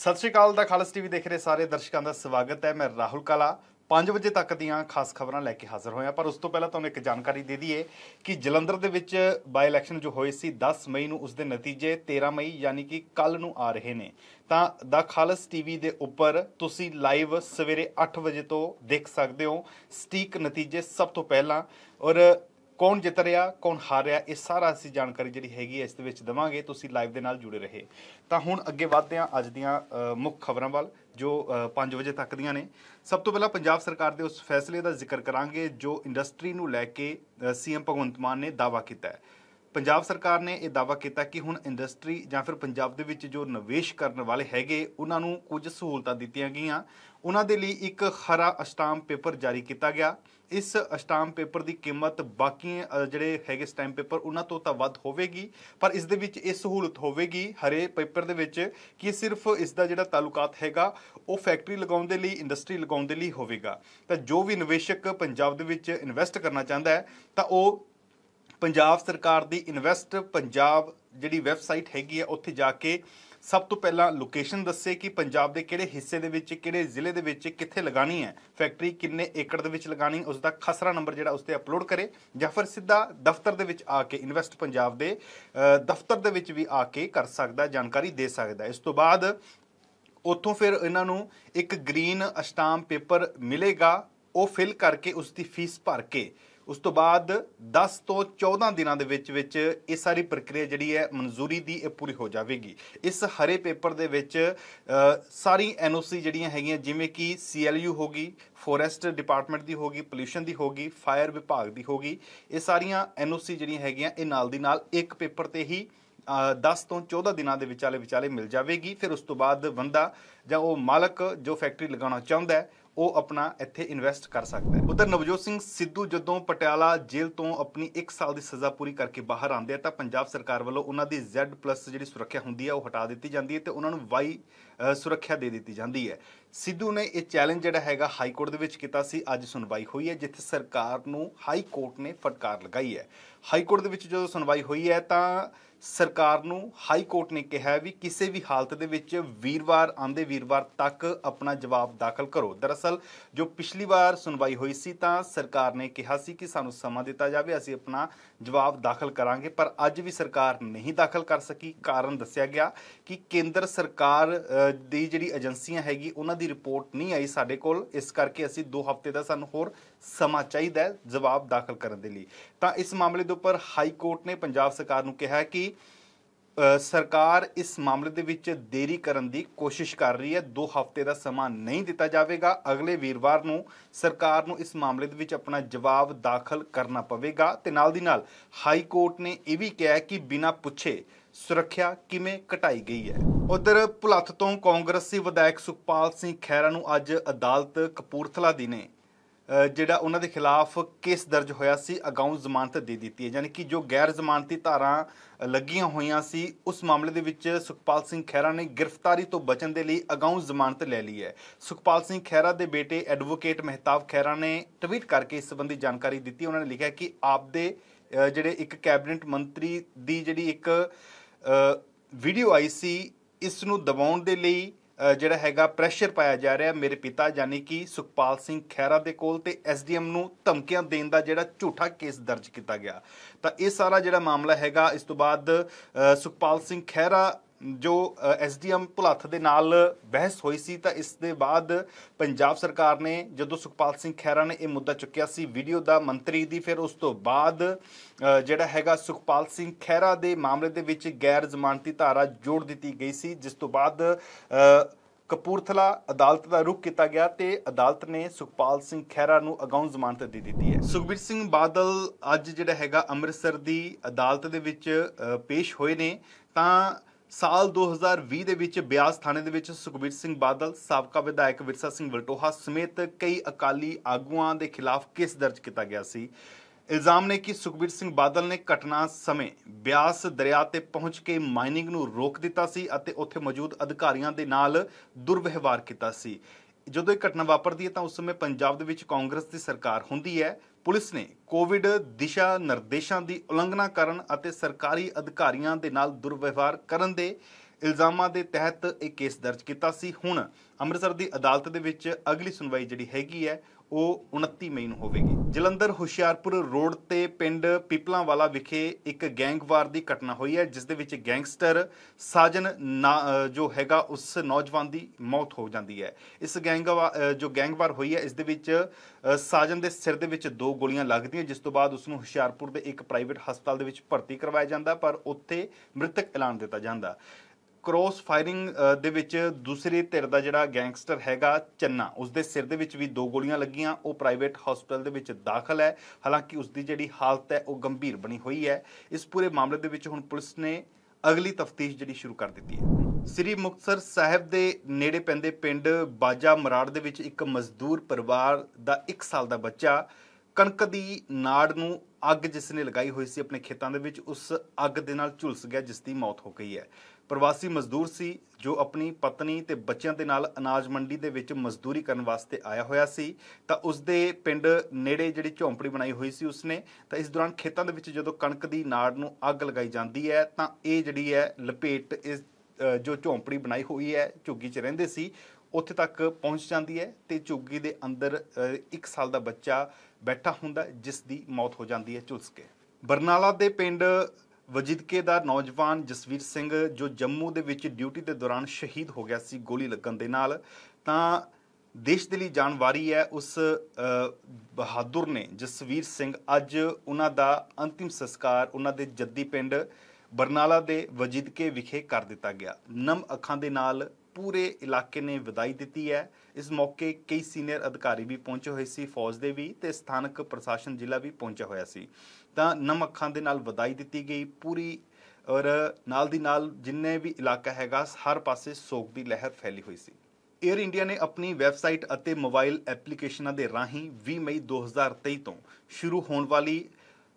ਸਤਿ ਸ਼੍ਰੀ ਅਕਾਲ ਦਾ ਖਾਲਸ ਟੀਵੀ ਦੇਖ ਰਹੇ ਸਾਰੇ ਦਰਸ਼ਕਾਂ ਦਾ ਸਵਾਗਤ ਹੈ ਮੈਂ ਰਾਹੁਲ ਕਾਲਾ 5 ਵਜੇ ਤੱਕ ਦੀਆਂ ਖਾਸ ਖਬਰਾਂ ਲੈ ਕੇ ਹਾਜ਼ਰ ਹੋਇਆ ਪਰ ਉਸ ਤੋਂ ਪਹਿਲਾਂ ਤੁਹਾਨੂੰ ਇੱਕ ਜਾਣਕਾਰੀ ਦੇ ਦਈਏ ਕਿ ਜਲੰਧਰ ਦੇ ਵਿੱਚ ਬਾਈ ਇਲੈਕਸ਼ਨ ਜੋ ਹੋਏ ਸੀ 10 ਮਈ ਨੂੰ ਉਸ ਦੇ ਨਤੀਜੇ 13 ਮਈ ਯਾਨੀ ਕਿ ਕੱਲ ਨੂੰ ਆ ਰਹੇ ਨੇ ਤਾਂ ਦਾ ਖਾਲਸ ਟੀਵੀ ਦੇ ਉੱਪਰ ਤੁਸੀਂ ਲਾਈਵ ਸਵੇਰੇ 8 ਵਜੇ ਤੋਂ ਦੇਖ ਸਕਦੇ ਹੋ ਸਟੀਕ ਨਤੀਜੇ ਸਭ ਤੋਂ ਪਹਿਲਾਂ ਔਰ ਕੌਣ ਜਿੱਤ ਰਿਹਾ ਕੌਣ ਹਾਰ ਰਿਹਾ ਇਹ ਸਾਰਾ ਅਸੀਂ ਜਾਣਕਾਰੀ ਜਿਹੜੀ ਹੈਗੀ ਇਸ ਦੇ ਵਿੱਚ ਦਵਾਂਗੇ ਤੁਸੀਂ ਲਾਈਵ ਦੇ ਨਾਲ ਜੁੜੇ ਰਹੇ ਤਾਂ ਹੁਣ ਅੱਗੇ ਵਧਦੇ ਹਾਂ ਅੱਜ ਦੀਆਂ ਮੁੱਖ ਖਬਰਾਂ ਵੱਲ ਜੋ 5 ਵਜੇ ਤੱਕ ਦੀਆਂ ਨੇ ਸਭ ਤੋਂ ਪਹਿਲਾਂ ਪੰਜਾਬ ਸਰਕਾਰ ਦੇ ਉਸ ਫੈਸਲੇ ਦਾ ਜ਼ਿਕਰ ਕਰਾਂਗੇ ਜੋ ਇੰਡਸਟਰੀ ਨੂੰ ਲੈ ਕੇ ਸੀਐਮ ਭਗਵੰਤ ਮਾਨ ਨੇ ਦਾਵਾ ਕੀਤਾ ਹੈ ਪੰਜਾਬ ਸਰਕਾਰ ਨੇ ਇਹ ਦਾਵਾ ਕੀਤਾ ਕਿ ਹੁਣ ਇੰਡਸਟਰੀ ਜਾਂ ਫਿਰ ਪੰਜਾਬ ਦੇ ਵਿੱਚ ਜੋ ਨਿਵੇਸ਼ ਕਰਨ ਵਾਲੇ ਹੈਗੇ ਉਹਨਾਂ ਨੂੰ ਕੁਝ ਸਹੂਲਤਾਂ ਦਿੱਤੀਆਂ ਗਈਆਂ ਉਹਨਾਂ ਦੇ ਲਈ ਇੱਕ ਹਰਾ ਅਸਟਾਮ ਪੇਪਰ ਜਾਰੀ ਕੀਤਾ ਗਿਆ ਇਸ ਅਸਟਾਮ ਪੇਪਰ ਦੀ ਕੀਮਤ ਬਾਕੀ ਜਿਹੜੇ ਹੈਗੇ ਸਟੈਂਪ ਪੇਪਰ ਉਹਨਾਂ ਤੋਂ ਤਾਂ ਵੱਧ ਹੋਵੇਗੀ ਪਰ ਇਸ ਦੇ ਵਿੱਚ ਇਹ ਸਹੂਲਤ ਹੋਵੇਗੀ ਹਰੇ ਪੇਪਰ ਦੇ ਵਿੱਚ ਕਿ ਸਿਰਫ ਇਸ ਦਾ ਜਿਹੜਾ ਤਾਲੁਕਾਤ ਹੈਗਾ ਉਹ ਫੈਕਟਰੀ ਲਗਾਉਣ ਦੇ ਲਈ ਇੰਡਸਟਰੀ ਲਗਾਉਣ ਦੇ ਲਈ ਹੋਵੇਗਾ ਤਾਂ ਜੋ ਵੀ ਨਿਵੇਸ਼ਕ ਪੰਜਾਬ ਦੇ ਵਿੱਚ ਇਨਵੈਸਟ ਕਰਨਾ ਚਾਹੁੰਦਾ ਹੈ ਤਾਂ ਉਹ ਪੰਜਾਬ ਸਰਕਾਰ ਦੀ ਇਨਵੈਸਟ ਪੰਜਾਬ ਜਿਹੜੀ ਵੈਬਸਾਈਟ ਹੈਗੀ ਹੈ ਉੱਥੇ ਜਾ ਕੇ ਸਭ ਤੋਂ ਪਹਿਲਾਂ ਲੋਕੇਸ਼ਨ ਦੱਸੇ ਕਿ ਪੰਜਾਬ ਦੇ ਕਿਹੜੇ ਹਿੱਸੇ ਦੇ ਵਿੱਚ ਕਿਹੜੇ ਜ਼ਿਲ੍ਹੇ ਦੇ ਵਿੱਚ ਕਿੱਥੇ ਲਗਾਣੀ ਹੈ ਫੈਕਟਰੀ ਕਿੰਨੇ ਏਕੜ ਦੇ ਵਿੱਚ ਲਗਾਣੀ ਉਸ ਦਾ ਖਸਰਾ ਨੰਬਰ ਜਿਹੜਾ ਉਸ ਤੇ ਅਪਲੋਡ ਕਰੇ ਜਾਂ ਫਿਰ ਸਿੱਧਾ ਦਫ਼ਤਰ ਦੇ ਵਿੱਚ ਆ ਕੇ ਇਨਵੈਸਟ ਪੰਜਾਬ ਦੇ ਦਫ਼ਤਰ ਦੇ ਵਿੱਚ ਵੀ ਆ ਕੇ ਕਰ ਸਕਦਾ ਜਾਣਕਾਰੀ ਦੇ ਸਕਦਾ ਇਸ ਤੋਂ ਬਾਅਦ ਉੱਥੋਂ ਫਿਰ ਇਹਨਾਂ ਨੂੰ ਇੱਕ ਗ੍ਰੀਨ ਅਸਟਾਮ ਪੇਪਰ ਮਿਲੇਗਾ ਉਹ ਫਿਲ ਕਰਕੇ ਉਸ ਦੀ ਫੀਸ ਭਰ ਕੇ ਉਸ ਤੋਂ ਬਾਅਦ 10 ਤੋਂ 14 ਦਿਨਾਂ ਦੇ ਵਿੱਚ ਵਿੱਚ ਇਹ ਸਾਰੀ ਪ੍ਰਕਿਰਿਆ ਜਿਹੜੀ ਹੈ ਮਨਜ਼ੂਰੀ ਦੀ ਇਹ ਪੂਰੀ ਹੋ ਜਾਵੇਗੀ ਇਸ ਹਰੇ ਪੇਪਰ ਦੇ ਵਿੱਚ ਸਾਰੀ ਐਨਓਸੀ ਜਿਹੜੀਆਂ ਹੈਗੀਆਂ ਜਿਵੇਂ ਕਿ ਸੀਐਲਯੂ ਹੋਗੀ ਫੋਰੈਸਟ ਡਿਪਾਰਟਮੈਂਟ ਦੀ ਹੋਗੀ ਪੋਲੂਸ਼ਨ ਦੀ ਹੋਗੀ ਫਾਇਰ ਵਿਭਾਗ ਦੀ ਹੋਗੀ ਇਹ ਸਾਰੀਆਂ ਐਨਓਸੀ ਜਿਹੜੀਆਂ ਹੈਗੀਆਂ ਇਹ ਨਾਲ ਦੀ ਨਾਲ ਇੱਕ ਪੇਪਰ ਤੇ ਹੀ 10 ਤੋਂ 14 ਦਿਨਾਂ ਦੇ ਵਿਚਾਲੇ ਵਿਚਾਲੇ ਮਿਲ ਜਾਵੇਗੀ ਫਿਰ ਉਸ ਤੋਂ ਬਾਅਦ ਬੰਦਾ ਜਾਂ ਉਹ ਮਾਲਕ ਜੋ ਫੈਕਟਰੀ ਲਗਾਉਣਾ ਚਾਹੁੰਦਾ ਹੈ ਉਹ ਆਪਣਾ ਇੱਥੇ ਇਨਵੈਸਟ ਕਰ ਸਕਦਾ ਹੈ ਉਧਰ ਨਵਜੋਤ ਸਿੰਘ ਸਿੱਧੂ ਜਦੋਂ ਪਟਿਆਲਾ ਜੇਲ੍ਹ ਤੋਂ ਆਪਣੀ 1 ਸਾਲ ਦੀ ਸਜ਼ਾ ਪੂਰੀ ਕਰਕੇ ਬਾਹਰ ਆਉਂਦੇ ਆ ਤਾਂ ਪੰਜਾਬ ਸਰਕਾਰ ਵੱਲੋਂ ਉਹਨਾਂ ਦੀ Z+ ਜਿਹੜੀ ਸੁਰੱਖਿਆ ਹੁੰਦੀ ਹੈ ਉਹ ਹਟਾ ਦਿੱਤੀ ਜਾਂਦੀ ਹੈ ਤੇ ਉਹਨਾਂ ਨੂੰ Y ਸੁਰੱਖਿਆ ਦੇ ਦਿੱਤੀ ਜਾਂਦੀ ਹੈ ਸਿੱਧੂ ਨੇ ਇਹ ਚੈਲੰਜ ਜਿਹੜਾ ਹੈਗਾ ਹਾਈ ਕੋਰਟ ਦੇ ਵਿੱਚ ਕੀਤਾ ਸੀ ਅੱਜ ਸੁਣਵਾਈ ਹੋਈ ਹੈ ਜਿੱਥੇ ਸਰਕਾਰ ਨੂੰ ਹਾਈ ਕੋਰਟ ਨੇ ਫਟਕਾਰ ਲਗਾਈ ਹੈ ਹਾਈ ਕੋਰਟ ਦੇ ਵਿੱਚ ਜਦੋਂ ਸੁਣਵਾਈ ਹੋਈ ਹੈ ਤਾਂ ਸਰਕਾਰ ਨੂੰ ਹਾਈ ਕੋਰਟ ਨੇ ਕਿਹਾ ਵੀ ਕਿਸੇ ਵੀ ਹਾਲਤ ਦੇ ਵਿੱਚ ਵੀਰਵਾਰ ਆਂਦੇ ਵੀਰਵਾਰ ਤੱਕ ਆਪਣਾ ਜਵਾਬ ਦਾਖਲ ਕਰੋ ਦਰਅਸਲ ਜੋ ਪਿਛਲੀ ਵਾਰ ਸੁਣਵਾਈ ਹੋਈ ਸੀ ਤਾਂ ਸਰਕਾਰ ਨੇ ਕਿਹਾ ਸੀ ਕਿ ਸਾਨੂੰ ਸਮਾਂ ਦਿੱਤਾ ਜਾਵੇ ਅਸੀਂ ਆਪਣਾ ਜਵਾਬ ਦਾਖਲ ਕਰਾਂਗੇ ਪਰ ਅੱਜ ਵੀ ਸਰਕਾਰ ਨਹੀਂ ਦਾਖਲ ਕਰ ਸਕੀ ਕਾਰਨ ਦੱਸਿਆ ਗਿਆ ਕਿ ਕੇਂਦਰ ਸਰਕਾਰ ਦੀ ਜਿਹੜੀ ਏਜੰਸੀਆਂ ਹੈਗੀ ਉਹਨਾਂ ਦੀ ਰਿਪੋਰਟ ਨਹੀਂ ਆਈ ਸਾਡੇ ਕੋਲ ਇਸ ਕਰਕੇ ਅਸੀਂ 2 ਹਫ਼ਤੇ ਦਾ ਸਾਨੂੰ ਹੋਰ ਸਮਾਂ ਚਾਹੀਦਾ ਹੈ ਜਵਾਬ ਦਾਖਲ ਕਰਨ ਦੇ ਲਈ ਤਾਂ ਇਸ ਮਾਮਲੇ ਦੇ ਉੱਪਰ ਹਾਈ ਕੋਰਟ ਨੇ ਪੰਜਾਬ ਸਰਕਾਰ ਨੂੰ ਕਿਹਾ ਕਿ ਸਰਕਾਰ ਇਸ ਮਾਮਲੇ ਦੇ ਵਿੱਚ ਦੇਰੀ ਕਰਨ ਦੀ ਕੋਸ਼ਿਸ਼ ਕਰ ਰਹੀ ਹੈ 2 ਹਫ਼ਤੇ ਦਾ ਸਮਾਂ ਨਹੀਂ ਦਿੱਤਾ ਜਾਵੇਗਾ ਅਗਲੇ ਵੀਰਵਾਰ ਨੂੰ ਸਰਕਾਰ ਨੂੰ ਇਸ ਮਾਮਲੇ ਦੇ ਵਿੱਚ ਆਪਣਾ ਜਵਾਬ ਦਾਖਲ ਕਰਨਾ ਪਵੇਗਾ ਤੇ ਨਾਲ ਦੀ ਨਾਲ ਹਾਈ ਕੋਰਟ ਨੇ ਇਹ ਵੀ ਕਿਹਾ ਕਿ ਬਿਨਾਂ ਪੁੱਛੇ ਸੁਰੱਖਿਆ ਕਿਵੇਂ ਘਟਾਈ ਗਈ ਹੈ ਉਧਰ ਭੁਲੱਥ ਤੋਂ ਕਾਂਗਰਸੀ ਵਿਧਾਇਕ ਸੁਖਪਾਲ ਸਿੰਘ ਖੈਰਾ ਨੂੰ ਅੱਜ ਅਦਾਲਤ ਕਪੂਰਥਲਾ ਦੀ ਨੇ ਜਿਹੜਾ ਉਹਨਾਂ ਦੇ ਖਿਲਾਫ ਕੇਸ ਦਰਜ ਹੋਇਆ ਸੀ ਅਗਾਊਂ ਜ਼ਮਾਨਤ ਦੇ ਦਿੱਤੀ ਹੈ ਯਾਨੀ ਕਿ ਜੋ ਗੈਰ ਜ਼ਮਾਨਤੀ ਧਾਰਾਂ ਲੱਗੀਆਂ ਹੋਈਆਂ ਸੀ ਉਸ ਮਾਮਲੇ ਦੇ ਵਿੱਚ ਸੁਖਪਾਲ ਸਿੰਘ ਖਹਿਰਾ ਨੇ ਗ੍ਰਿਫਤਾਰੀ ਤੋਂ ਬਚਣ ਦੇ ਲਈ ਅਗਾਊਂ ਜ਼ਮਾਨਤ ਲੈ ਲਈ ਹੈ ਸੁਖਪਾਲ ਸਿੰਘ ਖਹਿਰਾ ਦੇ ਬੇਟੇ ਐਡਵੋਕੇਟ ਮਹਿਤਾਬ ਖਹਿਰਾ ਨੇ ਟਵੀਟ ਕਰਕੇ ਇਸ ਸੰਬੰਧੀ ਜਾਣਕਾਰੀ ਦਿੱਤੀ ਉਹਨਾਂ ਨੇ ਲਿਖਿਆ ਕਿ ਆਪ ਦੇ ਜਿਹੜੇ ਇੱਕ ਕੈਬਨਿਟ ਮੰਤਰੀ ਦੀ ਜਿਹੜੀ ਇੱਕ ਵੀਡੀਓ ਆਈ ਸੀ ਇਸ ਨੂੰ ਦਬਾਉਣ ਦੇ ਲਈ ਜਿਹੜਾ ਹੈਗਾ ਪ੍ਰੈਸ਼ਰ ਪਾਇਆ ਜਾ ਰਿਹਾ ਮੇਰੇ ਪਿਤਾ ਯਾਨੀ ਕਿ ਸੁਖਪਾਲ ਸਿੰਘ ਖੈਰਾ ਦੇ ਕੋਲ ਤੇ ਐਸਡੀਐਮ ਨੂੰ ਧਮਕੀਆਂ ਦੇਣ ਦਾ ਜਿਹੜਾ ਝੂਠਾ ਕੇਸ ਦਰਜ ਕੀਤਾ ਗਿਆ ਤਾਂ ਇਹ ਸਾਰਾ ਜਿਹੜਾ ਮਾਮਲਾ ਹੈਗਾ ਇਸ ਤੋਂ ਬਾਅਦ ਸੁਖਪਾਲ ਸਿੰਘ ਖੈਰਾ ਜੋ ਐਸਡੀਐਮ ਭੁਲੱਥ ਦੇ ਨਾਲ ਬਹਿਸ ਹੋਈ ਸੀ ਤਾਂ ਇਸ ਦੇ ਬਾਅਦ ਪੰਜਾਬ ਸਰਕਾਰ ਨੇ ਜਦੋਂ ਸੁਖਪਾਲ ਸਿੰਘ ਖੈਰਾ ਨੇ ਇਹ ਮੁੱਦਾ ਚੁੱਕਿਆ ਸੀ ਵੀਡੀਓ ਦਾ ਮੰਤਰੀ ਦੀ ਫਿਰ ਉਸ ਤੋਂ ਬਾਅਦ ਜਿਹੜਾ ਹੈਗਾ ਸੁਖਪਾਲ ਸਿੰਘ ਖੈਰਾ ਦੇ ਮਾਮਲੇ ਦੇ ਵਿੱਚ ਗੈਰ ਜ਼ਮਾਨਤੀ ਧਾਰਾ ਜੋੜ ਦਿੱਤੀ ਗਈ ਸੀ ਜਿਸ ਤੋਂ ਬਾਅਦ ਕਪੂਰਥਲਾ ਅਦਾਲਤ ਦਾ ਰੁਖ ਕੀਤਾ ਗਿਆ ਤੇ ਅਦਾਲਤ ਨੇ ਸੁਖਪਾਲ ਸਿੰਘ ਖੈਰਾ ਨੂੰ ਅਗਾਊਂ ਜ਼ਮਾਨਤ ਦੇ ਦਿੱਤੀ ਹੈ ਸੁਖਬੀਰ ਸਿੰਘ ਬਾਦਲ ਅੱਜ ਜਿਹੜਾ ਹੈਗਾ ਅੰਮ੍ਰਿਤਸਰ ਦੀ ਅਦਾਲਤ ਦੇ ਵਿੱਚ ਪੇਸ਼ ਹੋਏ ਨੇ ਤਾਂ ਸਾਲ 2020 ਦੇ ਵਿੱਚ ਬਿਆਸ ਥਾਣੇ ਦੇ ਵਿੱਚ ਸੁਖਬੀਰ ਸਿੰਘ ਬਾਦਲ ਸਾਬਕਾ ਵਿਧਾਇਕ ਵਿਰਸਾ ਸਿੰਘ ਵਲਟੋਹਾ ਸਮੇਤ ਕਈ ਅਕਾਲੀ ਆਗੂਆਂ ਦੇ ਖਿਲਾਫ ਕੇਸ ਦਰਜ ਕੀਤਾ ਗਿਆ ਸੀ ਇਲਜ਼ਾਮ ਨੇ ਕਿ ਸੁਖਬੀਰ ਸਿੰਘ ਬਾਦਲ ਨੇ ਘਟਨਾ ਸਮੇਂ ਬਿਆਸ ਦਰਿਆ ਤੇ ਪਹੁੰਚ ਕੇ ਮਾਈਨਿੰਗ ਨੂੰ ਰੋਕ ਦਿੱਤਾ ਸੀ ਅਤੇ ਉੱਥੇ ਮੌਜੂਦ ਅਧਿਕਾਰੀਆਂ ਦੇ ਨਾਲ ਦੁਰਵਿਵਹਾਰ ਕੀਤਾ ਸੀ ਜਦੋਂ ਇਹ ਘਟਨਾ ਵਾਪਰਦੀ ਹੈ ਤਾਂ ਉਸ ਸਮੇਂ ਪੰਜਾਬ ਦੇ ਵਿੱਚ ਕਾਂਗਰਸ ਦੀ ਸਰਕਾਰ ਹੁੰਦੀ ਹੈ ਪੁਲਿਸ ਨੇ ਕੋਵਿਡ ਦਿਸ਼ਾ ਨਿਰਦੇਸ਼ਾਂ ਦੀ ਉਲੰਘਣਾ ਕਰਨ ਅਤੇ ਸਰਕਾਰੀ ਅਧਿਕਾਰੀਆਂ ਦੇ ਨਾਲ ਦੁਰਵਿਵਹਾਰ ਕਰਨ ਦੇ ਇਲਜ਼ਾਮਾਂ ਦੇ ਤਹਿਤ ਇਹ ਕੇਸ ਦਰਜ ਕੀਤਾ ਸੀ ਹੁਣ ਅੰਮ੍ਰਿਤਸਰ ਦੀ ਅਦਾਲਤ ਦੇ ਵਿੱਚ ਅਗਲੀ ਸੁਣਵਾਈ ਜਿਹੜੀ ਹੈਗੀ ਹੈ ਉਹ 29 ਮਈ ਨੂੰ ਹੋਵੇਗੀ ਜਲੰਧਰ ਹੁਸ਼ਿਆਰਪੁਰ ਰੋਡ ਤੇ ਪਿੰਡ ਪੀਪਲਾਂ ਵਾਲਾ ਵਿਖੇ ਇੱਕ ਗੈਂਗਵਾਰ ਦੀ ਘਟਨਾ ਹੋਈ ਹੈ ਜਿਸ ਦੇ ਵਿੱਚ ਗੈਂਗਸਟਰ ਸਾਜਨ ਜੋ ਹੈਗਾ ਉਸ ਨੌਜਵਾਨ ਦੀ ਮੌਤ ਹੋ ਜਾਂਦੀ ਹੈ ਇਸ ਗੈਂਗਵਾਰ ਜੋ ਗੈਂਗਵਾਰ ਹੋਈ ਹੈ ਇਸ ਦੇ ਵਿੱਚ ਸਾਜਨ ਦੇ ਸਿਰ ਦੇ ਵਿੱਚ ਦੋ ਗੋਲੀਆਂ ਲੱਗਦੀਆਂ ਜਿਸ ਤੋਂ ਬਾਅਦ ਉਸ ਨੂੰ ਹੁਸ਼ਿਆਰਪੁਰ ਦੇ ਇੱਕ ਪ੍ਰਾਈਵੇਟ ਹਸਪਤਾਲ ਦੇ ਵਿੱਚ ਭਰਤੀ ਕਰਵਾਇਆ ਜਾਂਦਾ ਪਰ ਉੱਥੇ ਮ੍ਰਿਤਕ ਐਲਾਨ ਦਿੱਤਾ ਜਾਂਦਾ ਕ੍ਰੋਸ ਫਾਇਰਿੰਗ ਦੇ ਵਿੱਚ ਦੂਸਰੇ ਧਿਰ ਦਾ ਜਿਹੜਾ ਗੈਂਗਸਟਰ ਹੈਗਾ ਚੰਨਾ ਉਸ ਦੇ ਸਿਰ ਦੇ ਵਿੱਚ ਵੀ ਦੋ ਗੋਲੀਆਂ ਲੱਗੀਆਂ ਉਹ ਪ੍ਰਾਈਵੇਟ ਹਸਪੀਟਲ ਦੇ ਵਿੱਚ ਦਾਖਲ ਹੈ ਹਾਲਾਂਕਿ ਉਸ ਦੀ ਜਿਹੜੀ ਹਾਲਤ ਹੈ ਉਹ ਗੰਭੀਰ ਬਣੀ ਹੋਈ ਹੈ ਇਸ ਪੂਰੇ ਮਾਮਲੇ ਦੇ ਵਿੱਚ ਹੁਣ ਪੁਲਿਸ ਨੇ ਅਗਲੀ ਤਫਤੀਸ਼ ਜਿਹੜੀ ਸ਼ੁਰੂ ਕਰ ਦਿੱਤੀ ਹੈ ਸ੍ਰੀ ਮੁਕਤਸਰ ਸਾਹਿਬ ਦੇ ਨੇੜੇ ਪੈਂਦੇ ਪਿੰਡ ਬਾਜਾ ਮਰਾੜ ਦੇ ਵਿੱਚ ਇੱਕ ਮਜ਼ਦੂਰ ਪਰਿਵਾਰ ਦਾ 1 ਸਾਲ ਦਾ ਬੱਚਾ ਕਣਕ ਦੀ ਨਾੜ ਨੂੰ ਅੱਗ ਜਿਸ ਨੇ ਲਗਾਈ ਹੋਈ ਸੀ ਆਪਣੇ ਖੇਤਾਂ ਦੇ ਵਿੱਚ ਉਸ ਅੱਗ ਦੇ ਨਾਲ ਝੁਲਸ ਗਿਆ ਜਿਸ ਦੀ ਮੌਤ ਹੋ ਗਈ ਹੈ ਪ੍ਰਵਾਸੀ ਮਜ਼ਦੂਰ ਸੀ ਜੋ ਆਪਣੀ ਪਤਨੀ ਤੇ ਬੱਚਿਆਂ ਦੇ ਨਾਲ ਅਨਾਜ ਮੰਡੀ ਦੇ ਵਿੱਚ ਮਜ਼ਦੂਰੀ ਕਰਨ ਵਾਸਤੇ ਆਇਆ ਹੋਇਆ ਸੀ ਤਾਂ ਉਸ ਦੇ ਪਿੰਡ ਨੇੜੇ ਜਿਹੜੀ ਝੌਂਪੜੀ ਬਣਾਈ ਹੋਈ ਸੀ ਉਸਨੇ ਤਾਂ ਇਸ ਦੌਰਾਨ ਖੇਤਾਂ ਦੇ ਵਿੱਚ ਜਦੋਂ ਕਣਕ ਦੀ ਨਾੜ ਨੂੰ ਅੱਗ ਲਗਾਈ ਜਾਂਦੀ ਹੈ ਤਾਂ ਇਹ ਜਿਹੜੀ ਹੈ ਲਪੇਟ ਇਸ ਜੋ ਝੌਂਪੜੀ ਬਣਾਈ ਹੋਈ ਹੈ ਝੁੱਗੀ 'ਚ ਰਹਿੰਦੇ ਸੀ ਉੱਥੇ ਤੱਕ ਪਹੁੰਚ ਜਾਂਦੀ ਹੈ ਤੇ ਝੁੱਗੀ ਦੇ ਅੰਦਰ 1 ਸਾਲ ਦਾ ਬੱਚਾ ਬੈਠਾ ਹੁੰਦਾ ਜਿਸ ਦੀ ਮੌਤ ਹੋ ਜਾਂਦੀ ਹੈ ਝੁਲਸ ਕੇ ਬਰਨਾਲਾ ਦੇ ਪਿੰਡ ਵਜੀਦਕੇ ਦਾ ਨੌਜਵਾਨ ਜਸਵੀਰ ਸਿੰਘ ਜੋ ਜੰਮੂ ਦੇ ਵਿੱਚ ਡਿਊਟੀ ਦੇ ਦੌਰਾਨ ਸ਼ਹੀਦ ਹੋ ਗਿਆ ਸੀ ਗੋਲੀ ਲੱਗਣ ਦੇ ਨਾਲ ਤਾਂ ਦੇਸ਼ ਦੇ ਲਈ ਜਾਨ ਵਾਰੀ ਹੈ ਉਸ ਬਹਾਦਰ ਨੇ ਜਸਵੀਰ ਸਿੰਘ ਅੱਜ ਉਹਨਾਂ ਦਾ ਅੰਤਿਮ ਸੰਸਕਾਰ ਉਹਨਾਂ ਦੇ ਜੱਦੀ ਪਿੰਡ ਬਰਨਾਲਾ ਦੇ ਵਜਿਦਕੇ ਵਿਖੇ ਕਰ ਦਿੱਤਾ ਗਿਆ ਨਮ ਅੱਖਾਂ ਦੇ ਨਾਲ ਪੂਰੇ ਇਲਾਕੇ ਨੇ ਵਿਦਾਈ ਦਿੱਤੀ ਹੈ ਇਸ ਮੌਕੇ ਕਈ ਸੀਨੀਅਰ ਅਧਿਕਾਰੀ ਵੀ ਪਹੁੰਚੇ ਹੋਏ ਸੀ ਫੌਜ ਦੇ ਵੀ ਤੇ ਸਥਾਨਕ ਪ੍ਰਸ਼ਾਸਨ ਜ਼ਿਲ੍ਹਾ ਵੀ ਪਹੁੰਚਿਆ ਹੋਇਆ ਸੀ ਤਾਂ ਨਮ ਅੱਖਾਂ ਦੇ ਨਾਲ ਵਿਦਾਈ ਦਿੱਤੀ ਗਈ ਪੂਰੀ ਔਰ ਨਾਲ ਦੀ ਨਾਲ ਜਿੰਨੇ ਵੀ ਇਲਾਕਾ ਹੈਗਾ ਹਰ ਪਾਸੇ ਸੋਗ ਦੀ ਲਹਿਰ ਫੈਲੀ ਹੋਈ ਸੀ 에ਅਰ ਇੰਡੀਆ ਨੇ ਆਪਣੀ ਵੈਬਸਾਈਟ ਅਤੇ ਮੋਬਾਈਲ ਐਪਲੀਕੇਸ਼ਨਾਂ ਦੇ ਰਾਹੀਂ 20 ਮਈ 2023 ਤੋਂ ਸ਼ੁਰੂ ਹੋਣ ਵਾਲੀ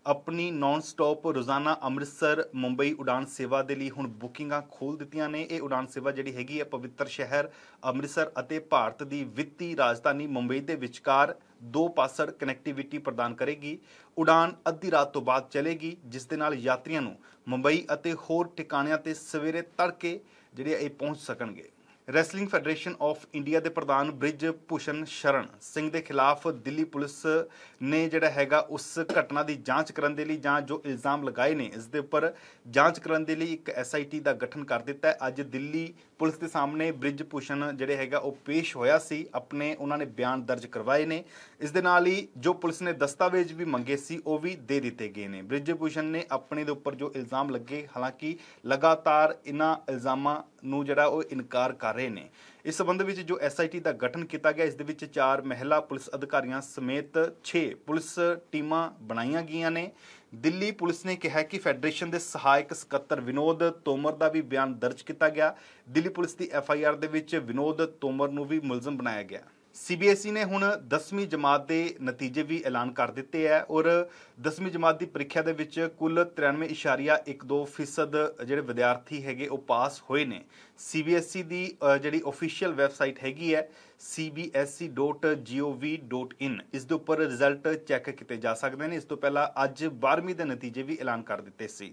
ਆਪਣੀ ਨਾਨ ਸਟਾਪ ਰੋਜ਼ਾਨਾ ਅੰਮ੍ਰਿਤਸਰ ਮੁੰਬਈ ਉਡਾਨ ਸੇਵਾ ਦੇ ਲਈ ਹੁਣ ਬੁਕਿੰਗਾਂ ਖੋਲ ਦਿੱਤੀਆਂ ਨੇ ਇਹ ਉਡਾਨ ਸੇਵਾ ਜਿਹੜੀ ਹੈਗੀ ਹੈ ਪਵਿੱਤਰ ਸ਼ਹਿਰ ਅੰਮ੍ਰਿਤਸਰ ਅਤੇ ਭਾਰਤ ਦੀ ਵਿੱਤੀ ਰਾਜਧਾਨੀ ਮੁੰਬਈ ਦੇ ਵਿਚਕਾਰ ਦੋ ਪਾਸੜ ਕਨੈਕਟੀਵਿਟੀ ਪ੍ਰਦਾਨ ਕਰੇਗੀ ਉਡਾਨ ਅੱਧੀ ਰਾਤ ਤੋਂ ਬਾਅਦ ਚੱਲੇਗੀ ਜਿਸ ਦੇ ਨਾਲ ਯਾਤਰੀਆਂ ਨੂੰ ਮੁੰਬਈ ਅਤੇ ਹੋਰ ਟਿਕਾਣਿਆਂ ਤੇ ਸਵੇਰੇ ਤੜਕੇ ਜਿਹੜੇ ਇਹ ਪਹੁੰਚ ਸਕਣਗੇ ਰੈਸਲਿੰਗ ਫੈਡਰੇਸ਼ਨ ਆਫ ਇੰਡੀਆ ਦੇ ਪ੍ਰਧਾਨ ਬ੍ਰਿਜ ਭੂਸ਼ਣ ਸ਼ਰਨ ਸਿੰਘ ਦੇ ਖਿਲਾਫ ਦਿੱਲੀ ਪੁਲਿਸ ਨੇ ਜਿਹੜਾ ਹੈਗਾ ਉਸ ਘਟਨਾ ਦੀ ਜਾਂਚ ਕਰਨ ਦੇ ਲਈ ਜਾਂ ਜੋ ਇਲਜ਼ਾਮ ਲਗਾਏ ਨੇ ਇਸ ਦੇ ਉੱਪਰ ਜਾਂਚ ਕਰਨ ਦੇ ਲਈ ਇੱਕ ਐਸਆਈਟੀ ਦਾ ਗਠਨ ਕਰ ਦਿੱਤਾ ਹੈ ਅੱਜ ਦਿੱਲੀ ਪੁਲਿਸ ਦੇ ਸਾਹਮਣੇ ਬ੍ਰਿਜ ਪੁਸ਼ਨ ਜਿਹੜੇ ਹੈਗਾ ਉਹ ਪੇਸ਼ ਹੋਇਆ ਸੀ ਆਪਣੇ ਉਹਨਾਂ ਨੇ ਬਿਆਨ ਦਰਜ ਕਰਵਾਏ ਨੇ ਇਸ ਦੇ ਨਾਲ ਹੀ ਜੋ ਪੁਲਿਸ ਨੇ ਦਸਤਾਵੇਜ਼ ਵੀ ਮੰਗੇ ਸੀ ਉਹ ਵੀ ਦੇ ਦਿੱਤੇ ਗਏ ਨੇ ਬ੍ਰਿਜ ਪੁਸ਼ਨ ਨੇ ਆਪਣੇ ਦੇ ਉੱਪਰ ਜੋ ਇਲਜ਼ਾਮ ਲੱਗੇ ਹਾਲਾਂਕਿ ਲਗਾਤਾਰ ਇਹਨਾਂ ਇਲਜ਼ਾਮਾਂ ਨੂੰ ਜਿਹੜਾ ਉਹ ਇਨਕਾਰ ਕਰ ਰਹੇ ਨੇ ਇਸ ਸਬੰਧ ਵਿੱਚ ਜੋ ਐਸਆਈਟੀ ਦਾ ਗਠਨ ਕੀਤਾ ਗਿਆ ਇਸ ਦੇ ਵਿੱਚ 4 ਮਹਿਲਾ ਪੁਲਿਸ ਅਧਿਕਾਰੀਆਂ ਸਮੇਤ 6 ਪੁਲਿਸ ਟੀਮਾਂ ਬਣਾਈਆਂ ਗਈਆਂ ਨੇ ਦਿੱਲੀ ਪੁਲਿਸ ਨੇ ਕਿਹਾ ਕਿ ਫੈਡਰੇਸ਼ਨ ਦੇ ਸਹਾਇਕ ਸਕੱਤਰ ਵਿਨੋਦ ਤੋਮਰ ਦਾ ਵੀ ਬਿਆਨ ਦਰਜ ਕੀਤਾ ਗਿਆ ਦਿੱਲੀ ਪੁਲਿਸ ਦੀ ਐਫਆਈਆਰ ਦੇ ਵਿੱਚ ਵਿਨੋਦ ਤੋਮਰ ਨੂੰ ਵੀ ਮੁਲਜ਼ਮ ਬਣਾਇਆ ਗਿਆ ਸੀਬੀਐਸਈ e ਨੇ ਹੁਣ 10ਵੀਂ ਜਮਾਤ ਦੇ ਨਤੀਜੇ ਵੀ ਐਲਾਨ ਕਰ ਦਿੱਤੇ ਆ ਔਰ 10ਵੀਂ ਜਮਾਤ ਦੀ ਪ੍ਰੀਖਿਆ ਦੇ ਵਿੱਚ ਕੁੱਲ 93.12% ਜਿਹੜੇ ਵਿਦਿਆਰਥੀ ਹੈਗੇ ਉਹ ਪਾਸ ਹੋਏ ਨੇ ਸੀਬੀਐਸਈ e ਦੀ ਜਿਹੜੀ ਅਫੀਸ਼ੀਅਲ ਵੈਬਸਾਈਟ ਹੈਗੀ ਹੈ cbsc.gov.in e ਇਸ ਦੇ ਉੱਪਰ ਰਿਜ਼ਲਟ ਚੈੱਕ ਕੀਤੇ ਜਾ ਸਕਦੇ ਨੇ ਇਸ ਤੋਂ ਪਹਿਲਾਂ ਅੱਜ 12ਵੀਂ ਦੇ ਨਤੀਜੇ ਵੀ ਐਲਾਨ ਕਰ ਦਿੱਤੇ ਸੀ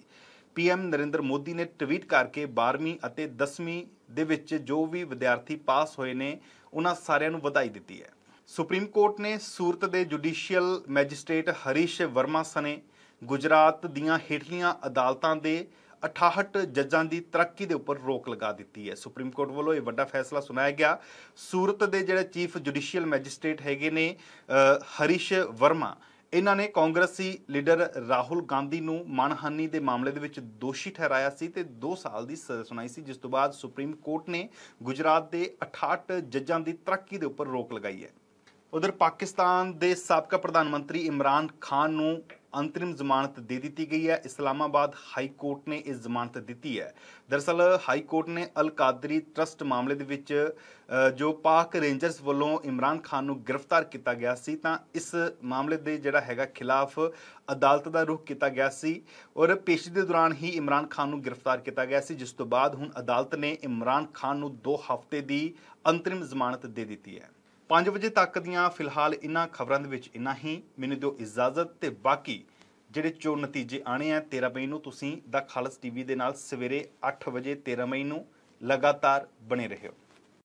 ਪੀਐਮ ਨਰਿੰਦਰ ਮੋਦੀ ਨੇ ਟਵੀਟ ਕਰਕੇ 12ਵੀਂ ਅਤੇ 10ਵੀਂ ਦੇ ਵਿੱਚ ਜੋ ਵੀ ਵਿਦਿਆਰਥੀ ਪਾਸ ਹੋਏ ਨੇ ਉਹਨਾਂ ਸਾਰਿਆਂ ਨੂੰ ਵਧਾਈ ਦਿੱਤੀ ਹੈ ਸੁਪਰੀਮ ਕੋਰਟ ਨੇ ਸੂਰਤ ਦੇ ਜੁਡੀਸ਼ੀਅਲ ਮੈਜਿਸਟ੍ਰੇਟ ਹਰੀਸ਼ ਵਰਮਾ ਸਨੇ ਗੁਜਰਾਤ ਦੀਆਂ ਹੇਠਲੀਆਂ ਅਦਾਲਤਾਂ ਦੇ 68 ਜੱਜਾਂ ਦੀ ਤਰੱਕੀ ਦੇ ਉੱਪਰ ਰੋਕ ਲਗਾ ਦਿੱਤੀ ਹੈ ਸੁਪਰੀਮ ਕੋਰਟ ਵੱਲੋਂ ਇਹ ਵੱਡਾ ਫੈਸਲਾ ਸੁਣਾਇਆ ਗਿਆ ਸੂਰਤ ਦੇ ਜਿਹੜੇ ਚੀਫ ਜੁਡੀਸ਼ੀਅਲ ਮੈਜਿਸਟ੍ਰੇਟ ਹੈਗੇ ਨੇ ਹਰੀਸ਼ ਵਰਮਾ ਇਹਨਾਂ ਨੇ ਕਾਂਗਰਸੀ ਲੀਡਰ ਰਾਹੁਲ ਗਾਂਧੀ ਨੂੰ ਮਾਨਹਾਨੀ ਦੇ ਮਾਮਲੇ ਦੇ ਵਿੱਚ ਦੋਸ਼ੀ ਠਹਿਰਾਇਆ ਸੀ ਤੇ 2 ਸਾਲ ਦੀ ਸਜ਼ਾ ਸੁਣਾਈ ਸੀ ਜਿਸ ਤੋਂ ਬਾਅਦ ਸੁਪਰੀਮ ਕੋਰਟ ਨੇ ਗੁਜਰਾਤ ਦੇ 68 ਜੱਜਾਂ ਦੀ ਤਰੱਕੀ ਦੇ ਉੱਪਰ ਰੋਕ ਲਗਾਈ ਹੈ ਉਧਰ ਪਾਕਿਸਤਾਨ ਦੇ ਸਾਬਕਾ ਪ੍ਰਧਾਨ ਮੰਤਰੀ ਇਮਰਾਨ ਖਾਨ ਨੂੰ ਅੰਤਰਿਮ ਜ਼ਮਾਨਤ ਦੇ ਦਿੱਤੀ ਗਈ ਹੈ ਇਸਲਾਮਾਬਾਦ ਹਾਈ ਕੋਰਟ ਨੇ ਇਸ ਜ਼ਮਾਨਤ ਦਿੱਤੀ ਹੈ ਦਰਸਲ ਹਾਈ ਕੋਰਟ ਨੇ ਅਲ ਕਾਦਰੀ ਟਰਸਟ ਮਾਮਲੇ ਦੇ ਵਿੱਚ ਜੋ ਪਾਕ ਰੇਂਜਰਸ ਵੱਲੋਂ ਇਮਰਾਨ ਖਾਨ ਨੂੰ ਗ੍ਰਿਫਤਾਰ ਕੀਤਾ ਗਿਆ ਸੀ ਤਾਂ ਇਸ ਮਾਮਲੇ ਦੇ ਜਿਹੜਾ ਹੈਗਾ ਖਿਲਾਫ ਅਦਾਲਤ ਦਾ ਰੁਖ ਕੀਤਾ ਗਿਆ ਸੀ ਔਰ ਪੇਸ਼ੀ ਦੇ ਦੌਰਾਨ ਹੀ ਇਮਰਾਨ ਖਾਨ ਨੂੰ ਗ੍ਰਿਫਤਾਰ ਕੀਤਾ ਗਿਆ ਸੀ ਜਿਸ ਤੋਂ ਬਾਅਦ ਹੁਣ ਅਦਾਲਤ ਨੇ ਇਮਰਾਨ ਖਾਨ ਨੂੰ 2 ਹਫ਼ਤੇ ਦੀ ਅੰਤਰਿਮ ਜ਼ਮਾਨਤ ਦੇ ਦਿੱਤੀ ਹੈ 5 ਵਜੇ ਤੱਕ ਦੀਆਂ ਫਿਲਹਾਲ ਇਨ੍ਹਾਂ ਖਬਰਾਂ ਦੇ ਵਿੱਚ ਇਨਾ ਹੀ ਮੈਨੂੰ ਦਿਓ ਇਜਾਜ਼ਤ ਤੇ ਬਾਕੀ ਜਿਹੜੇ ਚੋ ਨਤੀਜੇ ਆਣੇ ਆ 13 ਮਈ ਨੂੰ ਤੁਸੀਂ ਦਾ ਖਾਲਸ ਟੀਵੀ ਦੇ ਨਾਲ ਸਵੇਰੇ 8 ਵਜੇ 13 ਮਈ ਨੂੰ ਲਗਾਤਾਰ ਬਣੇ ਰਹਿਓ